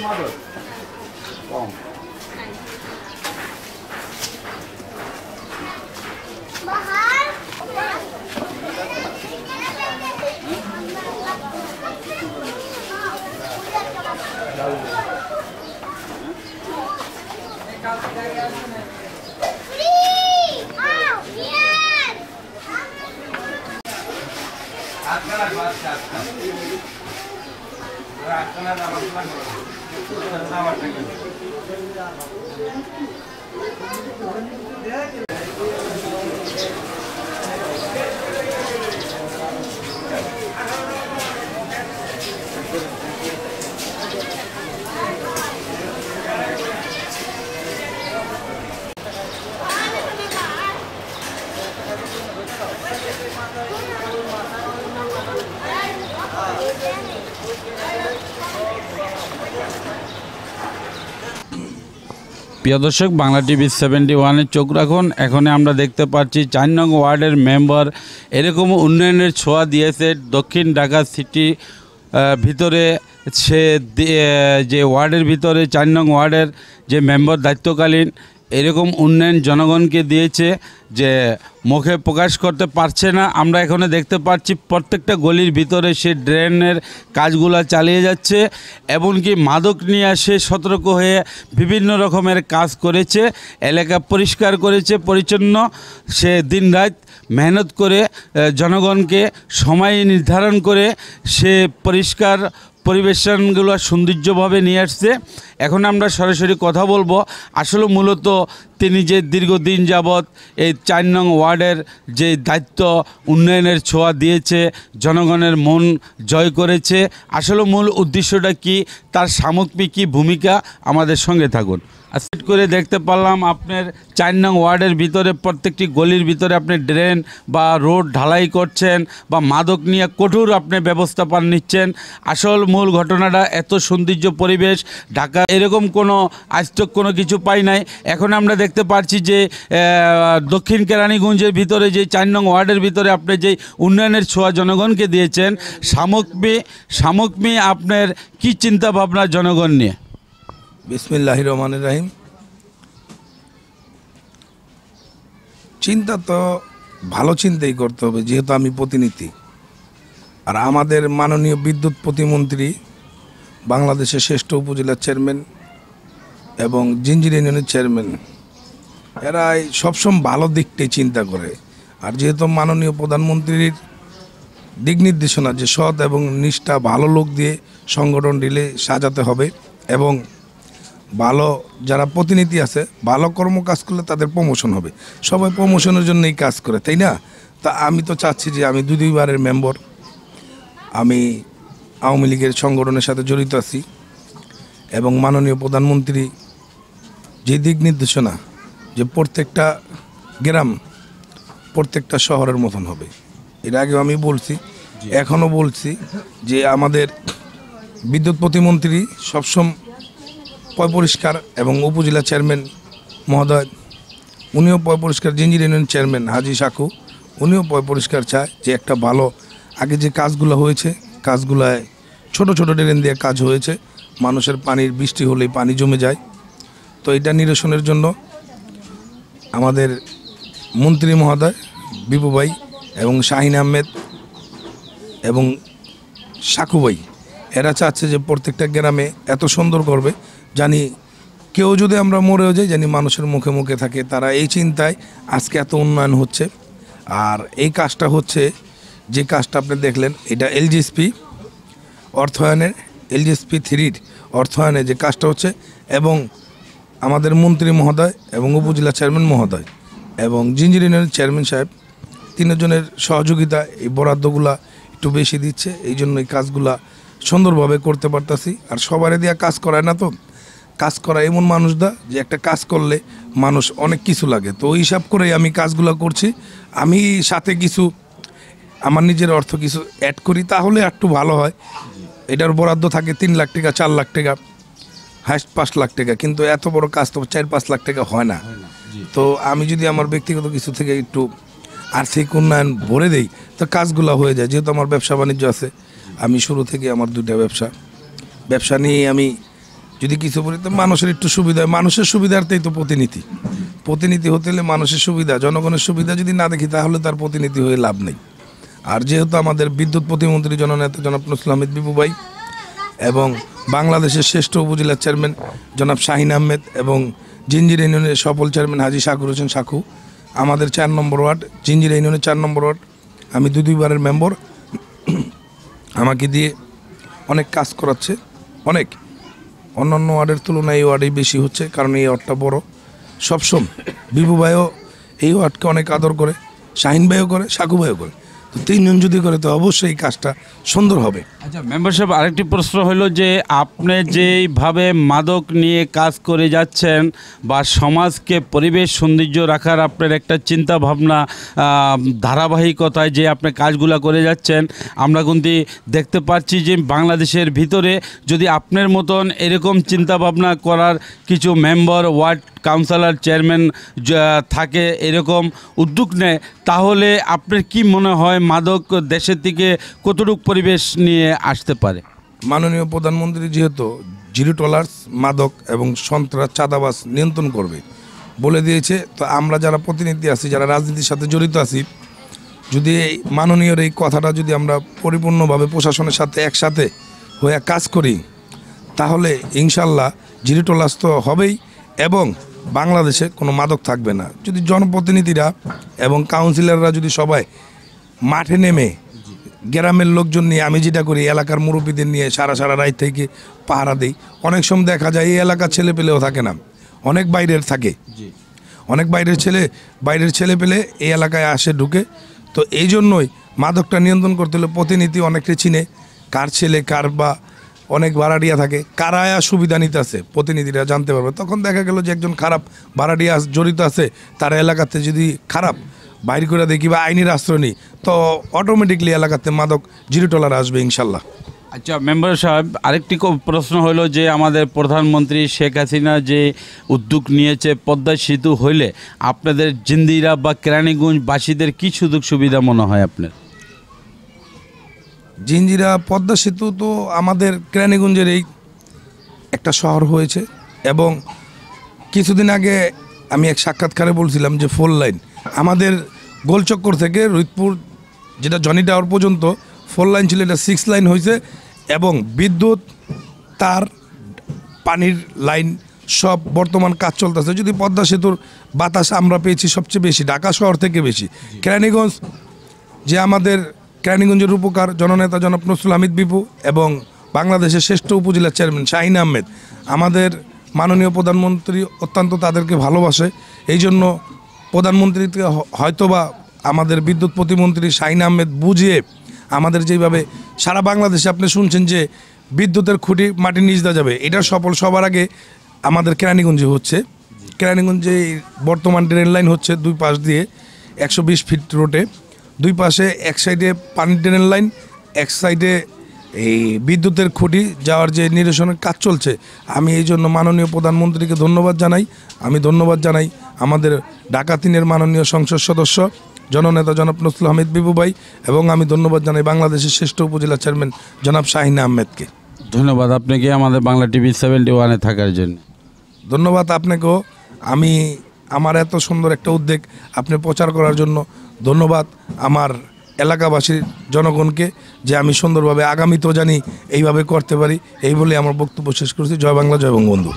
your mother? Mom. Akan ada masalah. Thank you. প্রিয় দর্শক Bangla TV seventy ওয়ানের চোখ রাখুন এখন আমরা দেখতে পাচ্ছি চার নং ওয়ার্ডের মেম্বার এরকম উন্নয়নের ছোঁয়া দিয়েছে দক্ষিণ ঢাকা সিটি ভিতরে সে যে ওয়ার্ডের ভিতরে চার নং ওয়ার্ডের যে মেম্বার দায়িত্বকালীন এরকম উন্নয়ন জনগণকে দিয়েছে যে মুখে প্রকাশ করতে পারছে না আমরা এখানে দেখতে পাচ্ছি প্রত্যেকটা গলির ভিতরে সে ড্রেনের কাজগুলো চালিয়ে যাচ্ছে এমনকি মাদক নিয়ে সে সতর্ক হয়ে বিভিন্ন রকমের কাজ করেছে এলাকা পরিষ্কার করেছে পরিচ্ছন্ন সে দিনরাত মেহনত করে জনগণকে সময় নির্ধারণ করে সে পরিষ্কার পরিবেশনগুলো সৌন্দর্যভাবে নিয়ে আসছে এখন আমরা সরাসরি কথা বলবো আসলে মূলত তিনি যে দীর্ঘদিন যাবৎ এই চার নং ওয়ার্ডের যে দায়িত্ব উন্নয়নের ছোঁয়া দিয়েছে জনগণের মন জয় করেছে আসলে মূল উদ্দেশ্যটা কি তার সামগ্রিক কী ভূমিকা আমাদের সঙ্গে থাকুন সেট করে দেখতে পারলাম আপনার চার নং ওয়ার্ডের ভিতরে প্রত্যেকটি গলির ভিতরে আপনি ড্রেন বা রোড ঢালাই করছেন বা মাদক নিয়ে কঠোর আপনি ব্যবস্থাপন নিচ্ছেন আসল মূল ঘটনাটা এত সৌন্দর্য পরিবেশ ঢাকা এরকম কোনো আজতক কোনো কিছু পাই নাই এখন আমরা দেখতে পাচ্ছি যে দক্ষিণ কেরানীগঞ্জের ভিতরে যে চার নং ওয়ার্ডের ভিতরে আপনি যে উন্নয়নের ছোঁয়া জনগণকে দিয়েছেন সামগ্রী সামগ্রী আপনার কি চিন্তা ভাবনা জনগণ নিয়ে বিসমিল্লাহ রহমান রাহিম চিন্তা তো ভালো চিন্তাই করতে হবে যেহেতু আমি প্রতিনিধি আর আমাদের মাননীয় বিদ্যুৎ প্রতিমন্ত্রী বাংলাদেশের শ্রেষ্ঠ উপজেলার চেয়ারম্যান এবং জিঞ্জির ইউনিয়নের চেয়ারম্যান এরা সবসময় ভালো দিকটাই চিন্তা করে আর যেহেতু মাননীয় প্রধানমন্ত্রীর দিক নির্দেশনা যে সৎ এবং নিষ্ঠা ভালো লোক দিয়ে সংগঠন ডিলে সাজাতে হবে এবং ভালো যারা প্রতিনিধি আছে ভালো কর্ম কাজ করলে তাদের প্রমোশন হবে সবাই প্রমোশনের জন্যই কাজ করে তাই না তা আমি তো চাচ্ছি যে আমি দু দুইবারের মেম্বার আমি আওয়ামী লীগের সংগঠনের সাথে জড়িত আছি এবং মাননীয় প্রধানমন্ত্রী যে দিক নির্দেশনা যে প্রত্যেকটা গ্রাম প্রত্যেকটা শহরের মতন হবে এর আগেও আমি বলছি এখনও বলছি যে আমাদের বিদ্যুৎ প্রতিমন্ত্রী সবসময় পয় পরিষ্কার এবং উপজেলা চেয়ারম্যান মহোদয় উনিও পয় পরিষ্কার জিঞ্জির ইউনিয়ন চেয়ারম্যান হাজি সাকু উনিও পয় পরিষ্কার চায় যে একটা ভালো আগে যে কাজগুলো হয়েছে কাজগুলায় ছোট ছোট ড্রেন দিয়ে কাজ হয়েছে মানুষের পানির বৃষ্টি হলেই পানি জমে যায় তো এটা নিরসনের জন্য আমাদের মন্ত্রী মহোদয় বিপু ভাই এবং শাহিন আহমেদ এবং সাকু ভাই এরা চাচ্ছে যে প্রত্যেকটা গ্রামে এত সুন্দর করবে জানি কেউ যদি আমরা মরেও যাই জানি মানুষের মুখে মুখে থাকে তারা এই চিন্তায় আজকে এত উন্নয়ন হচ্ছে আর এই কাজটা হচ্ছে যে কাজটা আপনি দেখলেন এটা এলজিএসপি অর্থায়নের এলজিএসপি থ্রির অর্থায়নে যে কাজটা হচ্ছে এবং আমাদের মন্ত্রী মহোদয় এবং উপজেলা চেয়ারম্যান মহোদয় এবং জিঞ্জিরিনের চেয়ারম্যান সাহেব তিনজনের সহযোগিতা এই বরাদ্দগুলা একটু বেশি দিচ্ছে এই জন্য এই কাজগুলা সুন্দরভাবে করতে পারতাছি আর সবারে দেওয়া কাজ করায় না তো কাজ করা এমন মানুষ দা যে একটা কাজ করলে মানুষ অনেক কিছু লাগে তো ওই হিসাব করেই আমি কাজগুলো করছি আমি সাথে কিছু আমার নিজের অর্থ কিছু অ্যাড করি তাহলে একটু ভালো হয় এটার বরাদ্দ থাকে তিন লাখ টাকা চার লাখ টাকা ফার্স্ট পাঁচ লাখ টাকা কিন্তু এত বড় কাজ তো চার পাঁচ লাখ টাকা হয় না তো আমি যদি আমার ব্যক্তিগত কিছু থেকে একটু আর্থিক উন্নয়ন ভরে দেই তো কাজগুলো হয়ে যায় যেহেতু আমার ব্যবসা বাণিজ্য আছে আমি শুরু থেকে আমার দুইটা ব্যবসা ব্যবসা নিয়ে আমি যদি কিছু বলি তো মানুষের একটু সুবিধা মানুষের সুবিধার্থেই তো প্রতিনিধি প্রতিনিধি হতে হলে মানুষের সুবিধা জনগণের সুবিধা যদি না দেখি তাহলে তার প্রতিনিধি হয়ে লাভ নেই আর যেহেতু আমাদের বিদ্যুৎ প্রতিমন্ত্রী জননেতা জনাব নুসলামিদ বিপু ভাই এবং বাংলাদেশের শ্রেষ্ঠ উপজেলার চেয়ারম্যান জনাব শাহিন আহমেদ এবং জিঞ্জির ইউনিয়নের সফল চেয়ারম্যান হাজি শাকুর হোসেন শাকু আমাদের চার নম্বর ওয়ার্ড জিঞ্জির ইউনিয়নের চার নম্বর ওয়ার্ড আমি দু দুইবারের মেম্বর আমাকে দিয়ে অনেক কাজ করাচ্ছে অনেক অন্য অন্য ওয়ার্ডের তুলনায় এই ওয়ার্ডেই বেশি হচ্ছে কারণ এই ওয়ার্ডটা বড় সবসময় বিভু ভাইও এই ওয়ার্ডকে অনেক আদর করে শাহিন ভাইও করে শাকু ভাইও করে তো তিনজন যদি করে তো অবশ্যই কাজটা সুন্দর হবে আচ্ছা মেম্বারশিপ আরেকটি প্রশ্ন হলো যে আপনি যেইভাবে মাদক নিয়ে কাজ করে যাচ্ছেন বা সমাজকে পরিবেশ সৌন্দর্য রাখার আপনার একটা চিন্তা ভাবনা ধারাবাহিকতায় যে আপনি কাজগুলো করে যাচ্ছেন আমরা কিন্তু দেখতে পাচ্ছি যে বাংলাদেশের ভিতরে যদি আপনার মতন এরকম চিন্তা ভাবনা করার কিছু মেম্বার ওয়ার্ড কাউন্সিলর চেয়ারম্যান থাকে এরকম উদ্যোগ নেয় তাহলে আপনার কি মনে হয় মাদক দেশের দিকে কতটুক পরিবেশ নিয়ে আসতে পারে মাননীয় প্রধানমন্ত্রী যেহেতু জিরো টলার্স মাদক এবং সন্ত্রাস চাঁদাবাস নিয়ন্ত্রণ করবে বলে দিয়েছে তো আমরা যারা প্রতিনিধি আছি যারা রাজনীতির সাথে জড়িত আছি যদি এই মাননীয়র এই কথাটা যদি আমরা পরিপূর্ণভাবে প্রশাসনের সাথে একসাথে হয়ে কাজ করি তাহলে ইনশাল্লাহ জিরো টলার্স তো হবেই এবং বাংলাদেশে কোনো মাদক থাকবে না যদি জনপ্রতিনিধিরা এবং কাউন্সিলররা যদি সবাই মাঠে নেমে গ্রামের লোকজন নিয়ে আমি যেটা করি এলাকার মুরব্বীদের নিয়ে সারা সারা রাত থেকে পাহারা দিই অনেক সময় দেখা যায় এই এলাকার ছেলে পেলেও থাকে না অনেক বাইরের থাকে অনেক বাইরের ছেলে বাইরের ছেলে পেলে এই এলাকায় আসে ঢুকে তো এই জন্যই মাদকটা নিয়ন্ত্রণ করতে হলে প্রতিনিধি অনেকটা চিনে কার ছেলে কার বা অনেক ভাড়াটিয়া থাকে কারায়া সুবিধা নিতে আছে প্রতিনিধিরা জানতে পারবে তখন দেখা গেল যে একজন খারাপ ভাড়াটিয়া জড়িত আছে তার এলাকাতে যদি খারাপ বাইর করে দেখি বা আইনের আশ্রয় নিই তো অটোমেটিকলি এলাকাতে মাদক জিরো টলার আসবে ইনশাল্লাহ আচ্ছা মেম্বার সাহেব আরেকটি প্রশ্ন হলো যে আমাদের প্রধানমন্ত্রী শেখ হাসিনা যে উদ্যোগ নিয়েছে পদ্মা সেতু হইলে আপনাদের জিন্দিরা বা কেরানীগঞ্জবাসীদের কী সুযোগ সুবিধা মনে হয় আপনার জিঞ্জিরা পদ্মা সেতু তো আমাদের কেরানীগঞ্জের এই একটা শহর হয়েছে এবং কিছুদিন আগে আমি এক সাক্ষাৎকারে বলছিলাম যে ফোর লাইন আমাদের গোলচক্কর থেকে রোহিতপুর যেটা জনি টাওয়ার পর্যন্ত ফোর লাইন ছিল এটা সিক্স লাইন হয়েছে এবং বিদ্যুৎ তার পানির লাইন সব বর্তমান কাজ চলতেছে যদি পদ্মা সেতুর বাতাস আমরা পেয়েছি সবচেয়ে বেশি ঢাকা শহর থেকে বেশি কেরানীগঞ্জ যে আমাদের কেরানীগঞ্জের উপকার জননেতা জনপ নসরুল হামিদ বিপু এবং বাংলাদেশের শ্রেষ্ঠ উপজেলা চেয়ারম্যান শাহিন আহমেদ আমাদের মাননীয় প্রধানমন্ত্রী অত্যন্ত তাদেরকে ভালোবাসে এই জন্য প্রধানমন্ত্রীকে হয়তোবা আমাদের বিদ্যুৎ প্রতিমন্ত্রী শাহিন আহমেদ বুঝিয়ে আমাদের যেভাবে সারা বাংলাদেশে আপনি শুনছেন যে বিদ্যুতের খুঁটি মাটির নিচ দেওয়া যাবে এটা সফল সবার আগে আমাদের কেরানীগঞ্জে হচ্ছে কেরানীগঞ্জে বর্তমান ড্রেন লাইন হচ্ছে দুই পাশ দিয়ে একশো ফিট রোডে দুই পাশে এক সাইডে পানি ট্রেনের লাইন এক সাইডে এই বিদ্যুতের খুঁটি যাওয়ার যে নিরসনের কাজ চলছে আমি এই জন্য মাননীয় প্রধানমন্ত্রীকে ধন্যবাদ জানাই আমি ধন্যবাদ জানাই আমাদের ঢাকা তিনের মাননীয় সংসদ সদস্য জননেতা জনাব নসরুল হামিদ বিবু ভাই এবং আমি ধন্যবাদ জানাই বাংলাদেশের শ্রেষ্ঠ উপজেলা চেয়ারম্যান জনাব শাহিনা আহমেদকে ধন্যবাদ আপনাকে আমাদের বাংলা টিভি সেভেন্টি ওয়ানে থাকার জন্য ধন্যবাদ আপনাকেও আমি আমার এত সুন্দর একটা উদ্যোগ আপনি প্রচার করার জন্য ধন্যবাদ আমার এলাকাবাসীর জনগণকে যে আমি সুন্দরভাবে আগামীতেও জানি এইভাবে করতে পারি এই বলে আমার বক্তব্য শেষ করছি জয় বাংলা জয় বঙ্গবন্ধু